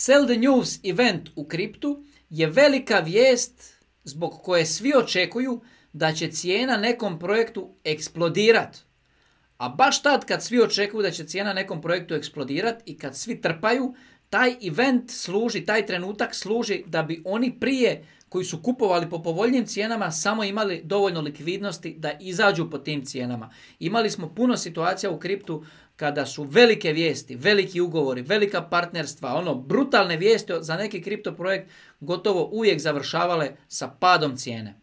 Sell the News event u kriptu je velika vijest zbog koje svi očekuju da će cijena nekom projektu eksplodirat. A baš tad kad svi očekuju da će cijena nekom projektu eksplodirat i kad svi trpaju, taj event služi, taj trenutak služi da bi oni prije koji su kupovali po povoljnim cijenama samo imali dovoljno likvidnosti da izađu po tim cijenama. Imali smo puno situacija u kriptu kada su velike vijesti, veliki ugovori, velika partnerstva, ono brutalne vijesti za neki kripto projekt gotovo uvijek završavale sa padom cijene.